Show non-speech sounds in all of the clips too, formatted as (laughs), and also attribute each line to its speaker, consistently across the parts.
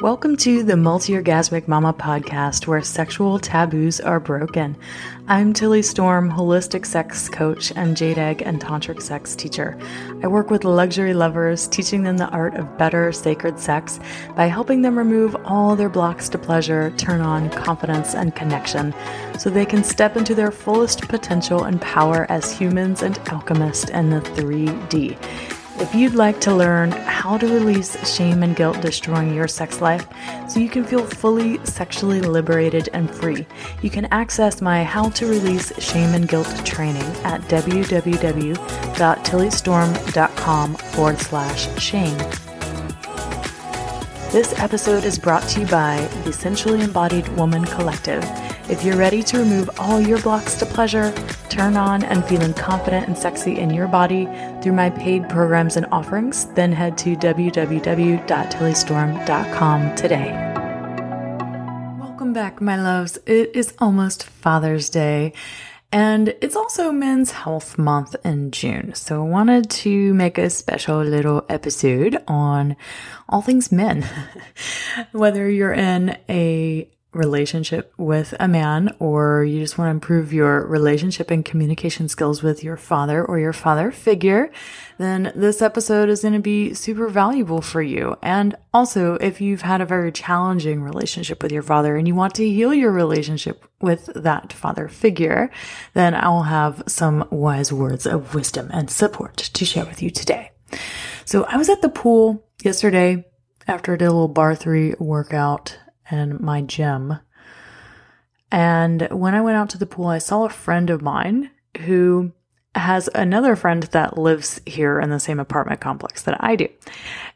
Speaker 1: Welcome to the Multi-Orgasmic Mama podcast where sexual taboos are broken. I'm Tilly Storm, holistic sex coach and jade egg and tantric sex teacher. I work with luxury lovers, teaching them the art of better sacred sex by helping them remove all their blocks to pleasure, turn on confidence and connection so they can step into their fullest potential and power as humans and alchemists in the 3D. If you'd like to learn how to release shame and guilt destroying your sex life so you can feel fully sexually liberated and free, you can access my How to Release Shame and Guilt training at www.tillystorm.com forward slash shame. This episode is brought to you by the Essentially Embodied Woman Collective. If you're ready to remove all your blocks to pleasure, turn on and feeling confident and sexy in your body through my paid programs and offerings, then head to www.tillystorm.com today Welcome back, my loves. It is almost Father's Day, and it's also Men's Health Month in June. So, I wanted to make a special little episode on all things men. (laughs) Whether you're in a relationship with a man or you just want to improve your relationship and communication skills with your father or your father figure, then this episode is going to be super valuable for you. And also, if you've had a very challenging relationship with your father and you want to heal your relationship with that father figure, then I will have some wise words of wisdom and support to share with you today. So I was at the pool yesterday after I did a little bar three workout and my gym. And when I went out to the pool, I saw a friend of mine who has another friend that lives here in the same apartment complex that I do.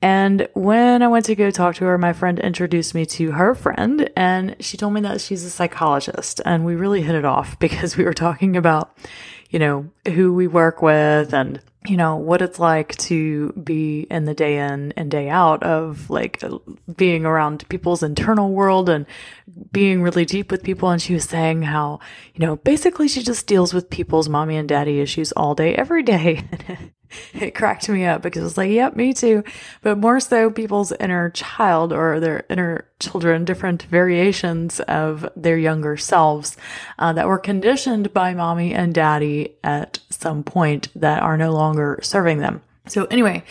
Speaker 1: And when I went to go talk to her, my friend introduced me to her friend, and she told me that she's a psychologist. And we really hit it off (laughs) because we were talking about, you know, who we work with and, you know, what it's like to be in the day in and day out of like uh, being around people's internal world and being really deep with people. And she was saying how, you know, basically she just deals with people's mommy and daddy issues all day, every day. (laughs) it cracked me up because it was like, yep, me too. But more so people's inner child or their inner children different variations of their younger selves uh, that were conditioned by mommy and daddy at some point that are no longer serving them. So, anyway,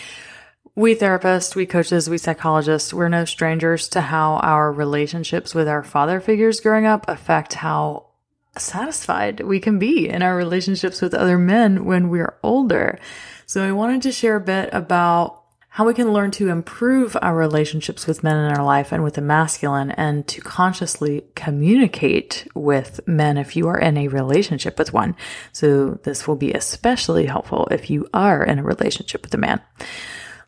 Speaker 1: we therapists, we coaches, we psychologists, we're no strangers to how our relationships with our father figures growing up affect how satisfied we can be in our relationships with other men when we're older. So I wanted to share a bit about how we can learn to improve our relationships with men in our life and with the masculine, and to consciously communicate with men if you are in a relationship with one. So, this will be especially helpful if you are in a relationship with a man.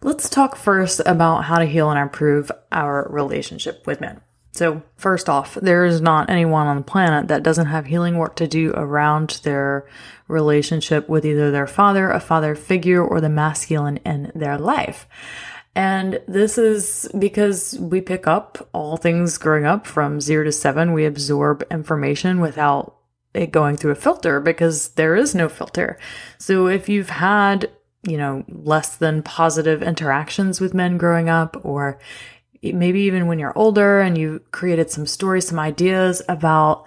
Speaker 1: Let's talk first about how to heal and improve our relationship with men. So, first off, there is not anyone on the planet that doesn't have healing work to do around their relationship with either their father, a father figure, or the masculine in their life. And this is because we pick up all things growing up from zero to seven. We absorb information without it going through a filter because there is no filter. So if you've had, you know, less than positive interactions with men growing up, or maybe even when you're older and you created some stories, some ideas about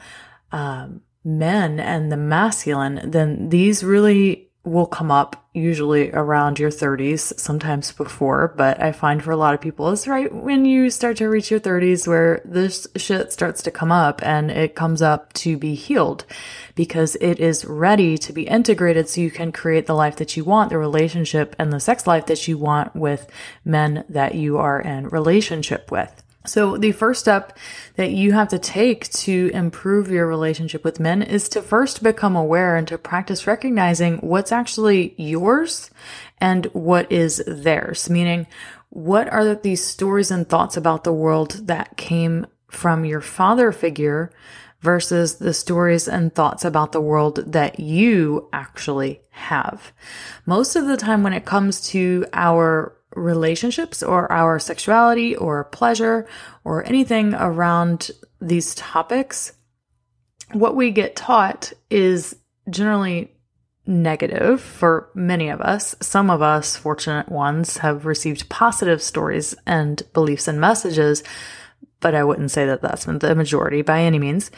Speaker 1: um, men and the masculine, then these really will come up usually around your 30s, sometimes before, but I find for a lot of people, it's right when you start to reach your 30s where this shit starts to come up and it comes up to be healed because it is ready to be integrated so you can create the life that you want, the relationship and the sex life that you want with men that you are in relationship with. So, the first step that you have to take to improve your relationship with men is to first become aware and to practice recognizing what's actually yours and what is theirs, meaning, what are these stories and thoughts about the world that came from your father figure versus the stories and thoughts about the world that you actually have. Most of the time when it comes to our relationships or our sexuality or pleasure or anything around these topics, what we get taught is generally negative for many of us. Some of us, fortunate ones, have received positive stories and beliefs and messages, but I wouldn't say that that's been the majority by any means.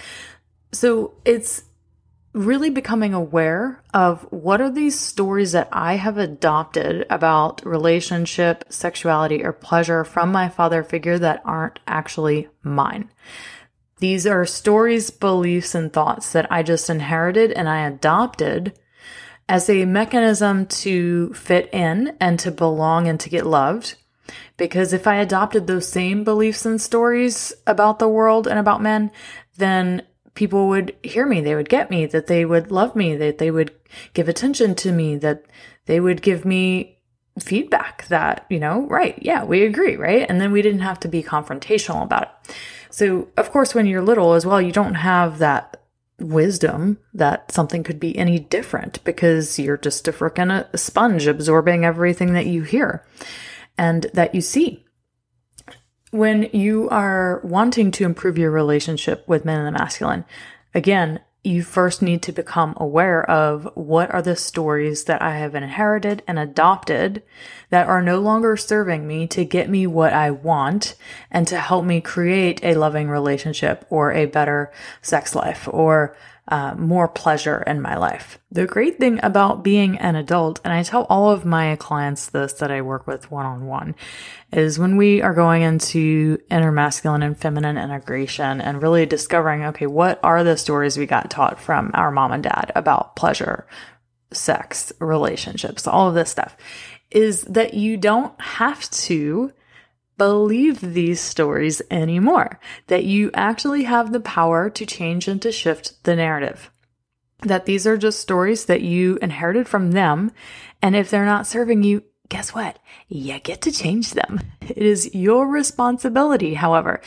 Speaker 1: So it's really becoming aware of what are these stories that I have adopted about relationship, sexuality, or pleasure from my father figure that aren't actually mine. These are stories, beliefs, and thoughts that I just inherited and I adopted as a mechanism to fit in and to belong and to get loved. Because if I adopted those same beliefs and stories about the world and about men, then people would hear me, they would get me, that they would love me, that they would give attention to me, that they would give me feedback that, you know, right, yeah, we agree, right? And then we didn't have to be confrontational about it. So, of course, when you're little as well, you don't have that wisdom that something could be any different because you're just a freaking sponge absorbing everything that you hear and that you see when you are wanting to improve your relationship with men and the masculine, again, you first need to become aware of what are the stories that I have inherited and adopted that are no longer serving me to get me what I want and to help me create a loving relationship or a better sex life or uh, more pleasure in my life. The great thing about being an adult, and I tell all of my clients this that I work with one on one, is when we are going into intermasculine and feminine integration and really discovering, okay, what are the stories we got taught from our mom and dad about pleasure, sex, relationships, all of this stuff, is that you don't have to believe these stories anymore, that you actually have the power to change and to shift the narrative. That these are just stories that you inherited from them. And if they're not serving you, guess what? You get to change them. It is your responsibility, however,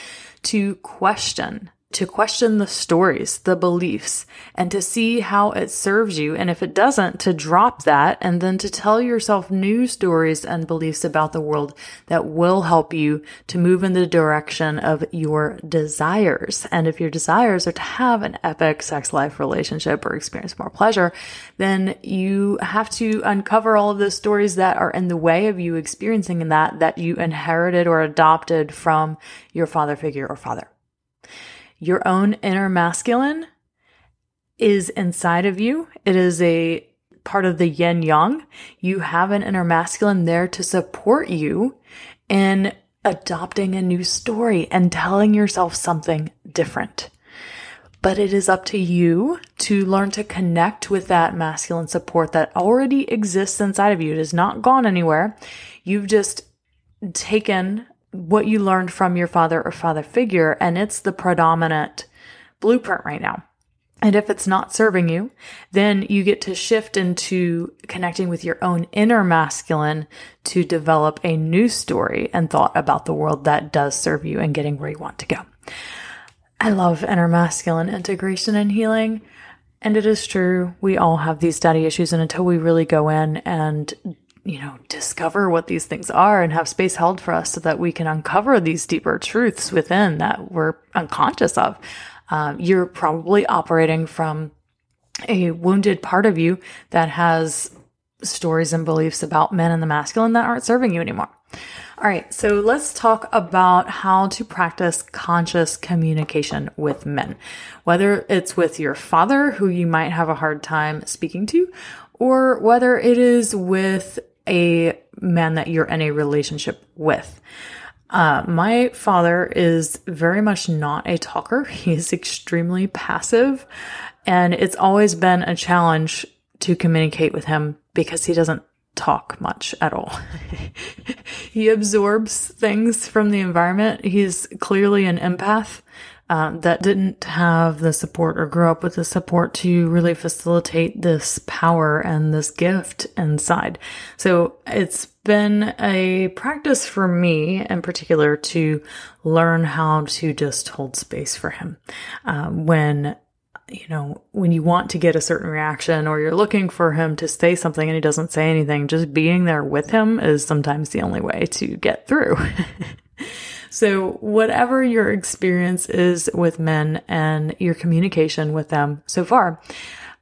Speaker 1: to question to question the stories, the beliefs, and to see how it serves you. And if it doesn't, to drop that and then to tell yourself new stories and beliefs about the world that will help you to move in the direction of your desires. And if your desires are to have an epic sex life relationship or experience more pleasure, then you have to uncover all of those stories that are in the way of you experiencing that that you inherited or adopted from your father figure or father your own inner masculine is inside of you. It is a part of the yin yang. You have an inner masculine there to support you in adopting a new story and telling yourself something different. But it is up to you to learn to connect with that masculine support that already exists inside of you. It is not gone anywhere. You've just taken what you learned from your father or father figure, and it's the predominant blueprint right now. And if it's not serving you, then you get to shift into connecting with your own inner masculine to develop a new story and thought about the world that does serve you and getting where you want to go. I love inner masculine integration and healing. And it is true, we all have these daddy issues. And until we really go in and you know, discover what these things are and have space held for us so that we can uncover these deeper truths within that we're unconscious of. Um, you're probably operating from a wounded part of you that has stories and beliefs about men and the masculine that aren't serving you anymore. All right, so let's talk about how to practice conscious communication with men. Whether it's with your father, who you might have a hard time speaking to, or whether it is with a man that you're in a relationship with. Uh, my father is very much not a talker. (laughs) He's extremely passive. And it's always been a challenge to communicate with him because he doesn't talk much at all. (laughs) he absorbs things from the environment. He's clearly an empath um, that didn't have the support or grow up with the support to really facilitate this power and this gift inside. So it's been a practice for me in particular to learn how to just hold space for him. Um, when you know, when you want to get a certain reaction or you're looking for him to say something and he doesn't say anything, just being there with him is sometimes the only way to get through. (laughs) So, whatever your experience is with men and your communication with them so far,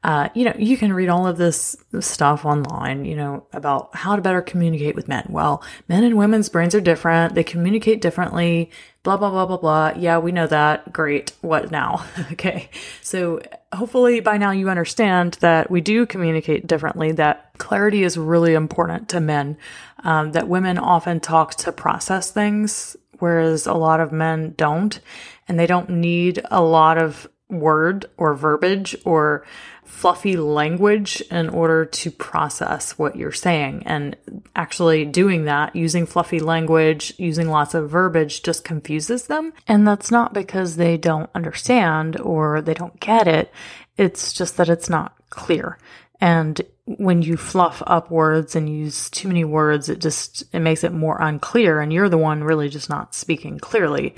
Speaker 1: uh, you know, you can read all of this stuff online, you know, about how to better communicate with men. Well, men and women's brains are different. They communicate differently, blah, blah, blah, blah, blah. Yeah, we know that. Great. What now? (laughs) okay. So hopefully by now you understand that we do communicate differently, that clarity is really important to men, um, that women often talk to process things whereas a lot of men don't, and they don't need a lot of word or verbiage or fluffy language in order to process what you're saying. And actually, doing that, using fluffy language, using lots of verbiage, just confuses them. And that's not because they don't understand or they don't get it, it's just that it's not clear. And when you fluff up words and use too many words, it just, it makes it more unclear and you're the one really just not speaking clearly.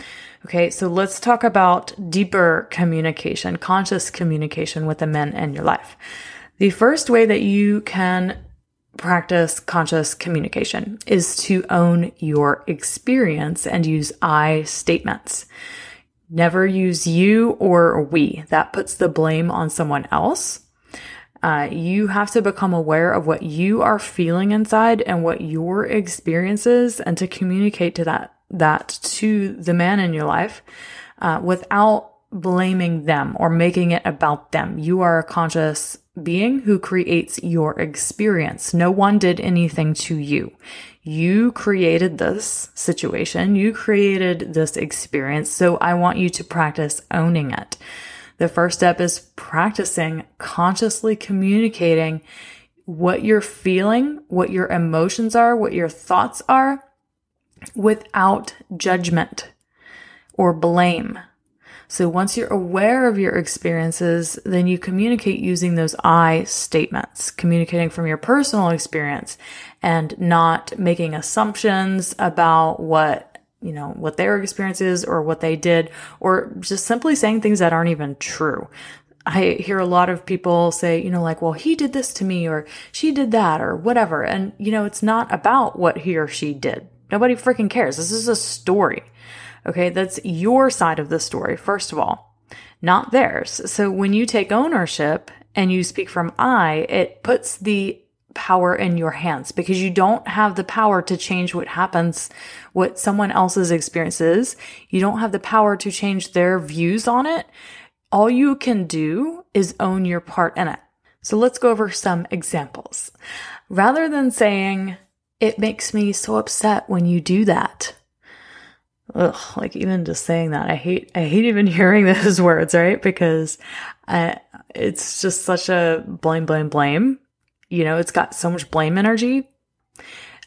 Speaker 1: Okay. So let's talk about deeper communication, conscious communication with the men in your life. The first way that you can practice conscious communication is to own your experience and use I statements. Never use you or we. That puts the blame on someone else. Uh, you have to become aware of what you are feeling inside and what your experiences, and to communicate to that, that to the man in your life, uh, without blaming them or making it about them. You are a conscious being who creates your experience. No one did anything to you. You created this situation. You created this experience. So I want you to practice owning it. The first step is practicing consciously communicating what you're feeling, what your emotions are, what your thoughts are without judgment or blame. So once you're aware of your experiences, then you communicate using those I statements, communicating from your personal experience and not making assumptions about what you know, what their experience is or what they did, or just simply saying things that aren't even true. I hear a lot of people say, you know, like, well, he did this to me or she did that or whatever. And, you know, it's not about what he or she did. Nobody freaking cares. This is a story. Okay. That's your side of the story, first of all, not theirs. So when you take ownership and you speak from I, it puts the power in your hands because you don't have the power to change what happens, what someone else's experience is. You don't have the power to change their views on it. All you can do is own your part in it. So let's go over some examples. Rather than saying, it makes me so upset when you do that. Ugh, like even just saying that, I hate, I hate even (laughs) hearing those words, right? Because I, uh, it's just such a blame, blame, blame you know, it's got so much blame energy.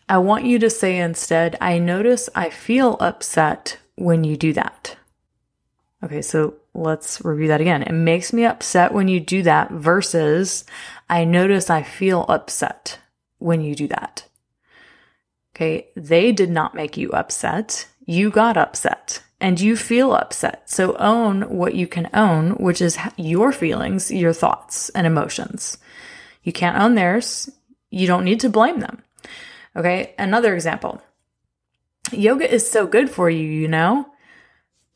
Speaker 1: I want you to say instead, I notice I feel upset when you do that. Okay, so let's review that again. It makes me upset when you do that versus I notice I feel upset when you do that. Okay, they did not make you upset. You got upset and you feel upset. So own what you can own, which is your feelings, your thoughts, and emotions. You can't own theirs. You don't need to blame them. Okay, another example yoga is so good for you, you know?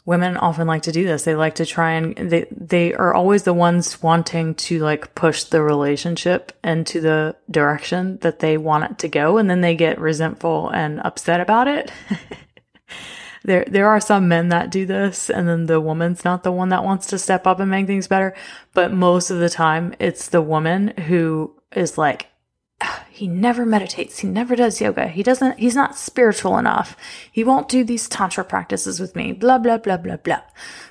Speaker 1: Women often like to do this. They like to try and they they are always the ones wanting to like push the relationship into the direction that they want it to go and then they get resentful and upset about it. (laughs) there there are some men that do this and then the woman's not the one that wants to step up and make things better, but most of the time it's the woman who is like ah, he never meditates. He never does yoga. He doesn't, he's not spiritual enough. He won't do these tantra practices with me. Blah, blah, blah, blah, blah.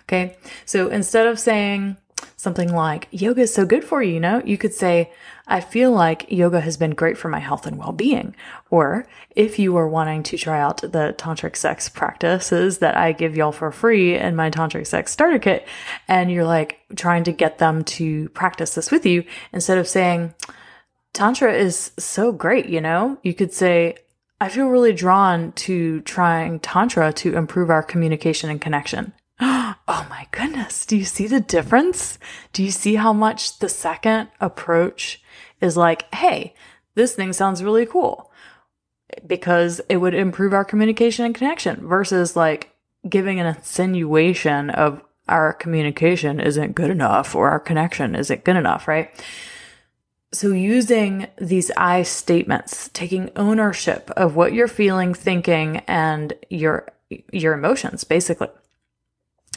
Speaker 1: Okay. So instead of saying, something like yoga is so good for you, you know? You could say, I feel like yoga has been great for my health and well-being. Or if you were wanting to try out the tantric sex practices that I give y'all for free in my tantric sex starter kit, and you're like trying to get them to practice this with you, instead of saying, Tantra is so great, you know? You could say, I feel really drawn to trying Tantra to improve our communication and connection. (gasps) Oh my goodness. Do you see the difference? Do you see how much the second approach is like, hey, this thing sounds really cool because it would improve our communication and connection versus like giving an insinuation of our communication isn't good enough or our connection isn't good enough, right? So, using these I statements, taking ownership of what you're feeling, thinking, and your your emotions, basically.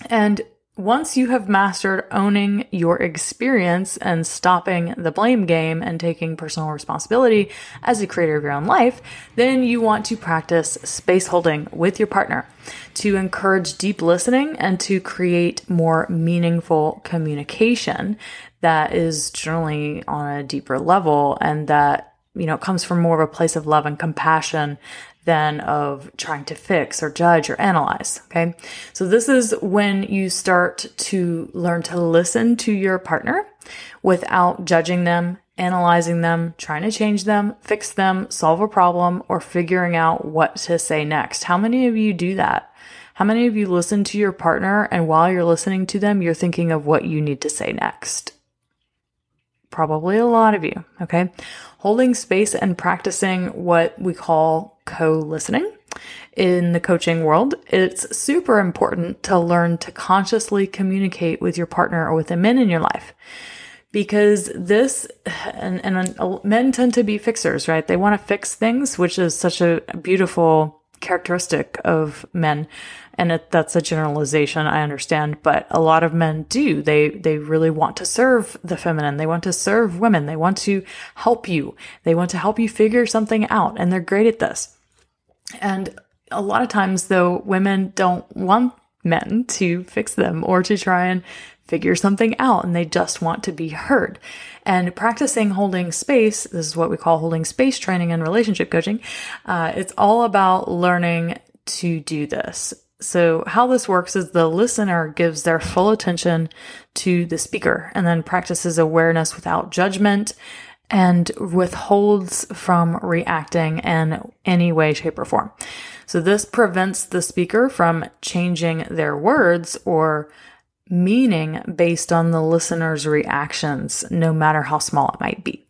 Speaker 1: And once you have mastered owning your experience and stopping the blame game and taking personal responsibility as a creator of your own life, then you want to practice space holding with your partner to encourage deep listening and to create more meaningful communication that is generally on a deeper level and that you know, comes from more of a place of love and compassion than of trying to fix or judge or analyze. Okay. So this is when you start to learn to listen to your partner without judging them, analyzing them, trying to change them, fix them, solve a problem, or figuring out what to say next. How many of you do that? How many of you listen to your partner and while you're listening to them, you're thinking of what you need to say next? Probably a lot of you, okay? Holding space and practicing what we call co listening. In the coaching world, it's super important to learn to consciously communicate with your partner or with the men in your life because this and, and uh, men tend to be fixers, right? They want to fix things, which is such a beautiful characteristic of men and it, that's a generalization i understand but a lot of men do they they really want to serve the feminine they want to serve women they want to help you they want to help you figure something out and they're great at this and a lot of times though women don't want men to fix them or to try and figure something out and they just want to be heard. And practicing holding space, this is what we call holding space training and relationship coaching. Uh, it's all about learning to do this. So, how this works is the listener gives their full attention to the speaker and then practices awareness without judgment and withholds from reacting in any way, shape, or form. So, this prevents the speaker from changing their words or meaning based on the listener's reactions, no matter how small it might be.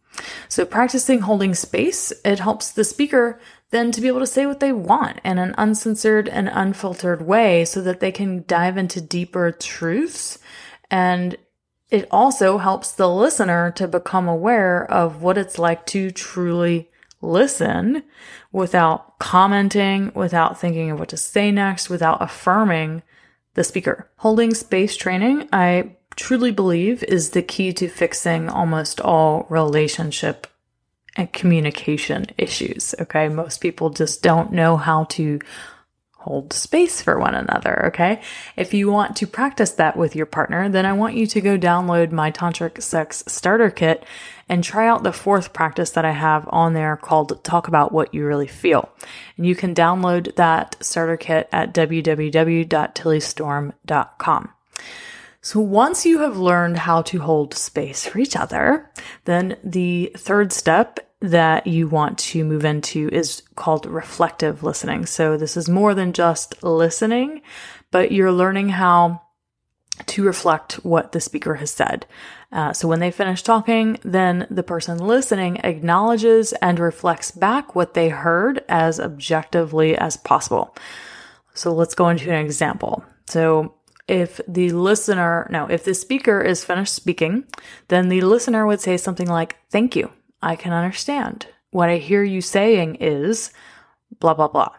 Speaker 1: So, practicing holding space, it helps the speaker then to be able to say what they want in an uncensored and unfiltered way so that they can dive into deeper truths. And it also helps the listener to become aware of what it's like to truly listen without commenting, without thinking of what to say next, without affirming the speaker. Holding space training, I truly believe, is the key to fixing almost all relationship and communication issues. Okay. Most people just don't know how to hold space for one another. Okay. If you want to practice that with your partner, then I want you to go download my tantric sex starter kit and try out the fourth practice that I have on there called talk about what you really feel. And you can download that starter kit at www.tillystorm.com. So once you have learned how to hold space for each other, then the third step that you want to move into is called reflective listening. So this is more than just listening, but you're learning how to reflect what the speaker has said. Uh, so when they finish talking, then the person listening acknowledges and reflects back what they heard as objectively as possible. So let's go into an example. So if the listener, no, if the speaker is finished speaking, then the listener would say something like, Thank you. I can understand. What I hear you saying is blah, blah, blah.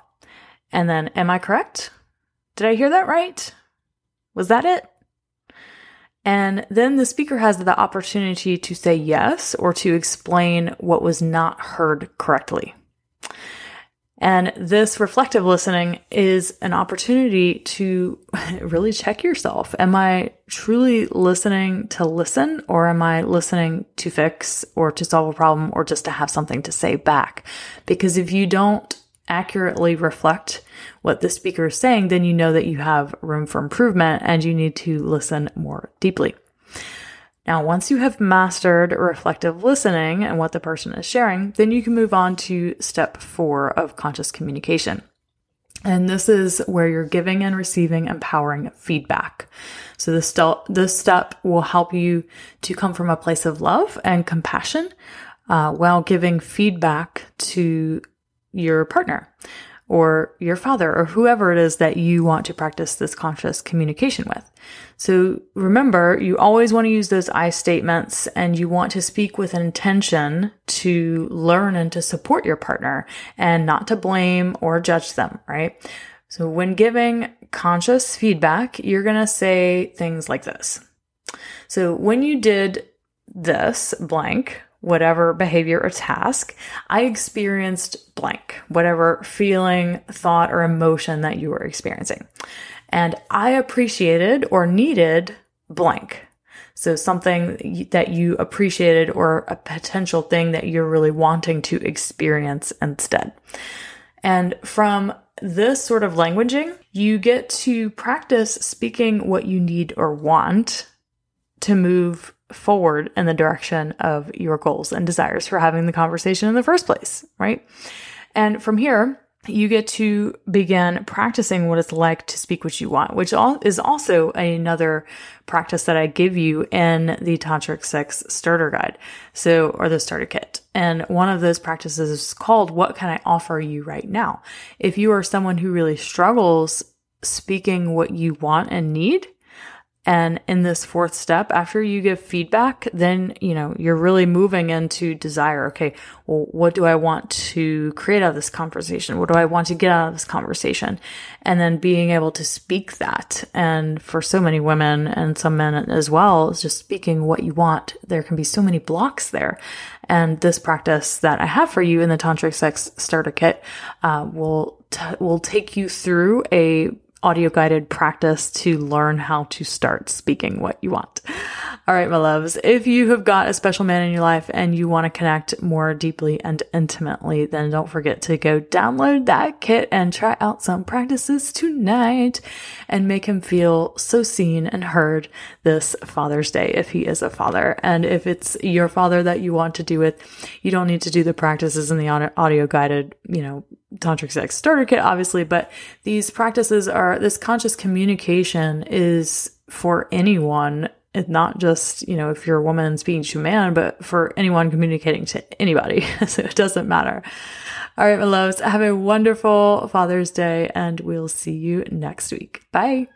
Speaker 1: And then, Am I correct? Did I hear that right? Was that it? And then the speaker has the opportunity to say yes or to explain what was not heard correctly. And this reflective listening is an opportunity to (laughs) really check yourself. Am I truly listening to listen or am I listening to fix or to solve a problem or just to have something to say back? Because if you don't accurately reflect what the speaker is saying, then you know that you have room for improvement and you need to listen more deeply. Now, once you have mastered reflective listening and what the person is sharing, then you can move on to step four of conscious communication. And this is where you're giving and receiving empowering feedback. So this, this step will help you to come from a place of love and compassion uh, while giving feedback to your partner or your father or whoever it is that you want to practice this conscious communication with. So remember, you always want to use those I statements and you want to speak with intention to learn and to support your partner and not to blame or judge them, right? So when giving conscious feedback, you're going to say things like this. So when you did this blank, whatever behavior or task, I experienced blank, whatever feeling, thought, or emotion that you were experiencing. And I appreciated or needed blank. So something that you appreciated or a potential thing that you're really wanting to experience instead. And from this sort of languaging, you get to practice speaking what you need or want to move forward in the direction of your goals and desires for having the conversation in the first place, right? And from here, you get to begin practicing what it's like to speak what you want, which is also another practice that I give you in the Tantric Sex Starter Guide. So, or the starter kit. And one of those practices is called What Can I Offer You Right Now? If you are someone who really struggles speaking what you want and need, and in this fourth step, after you give feedback, then, you know, you're really moving into desire. Okay. Well, what do I want to create out of this conversation? What do I want to get out of this conversation? And then being able to speak that. And for so many women and some men as well, just speaking what you want. There can be so many blocks there. And this practice that I have for you in the Tantric Sex Starter Kit, uh, will, t- will take you through a audio guided practice to learn how to start speaking what you want. All right, my loves, if you have got a special man in your life and you want to connect more deeply and intimately, then don't forget to go download that kit and try out some practices tonight and make him feel so seen and heard this Father's Day if he is a father. And if it's your father that you want to do with, you don't need to do the practices in the audio guided, you know, tantric sex starter kit, obviously, but these practices are this conscious communication is for anyone it's not just, you know, if you're a woman speaking to a man, but for anyone communicating to anybody. (laughs) so it doesn't matter. All right, my loves, have a wonderful Father's Day and we'll see you next week. Bye.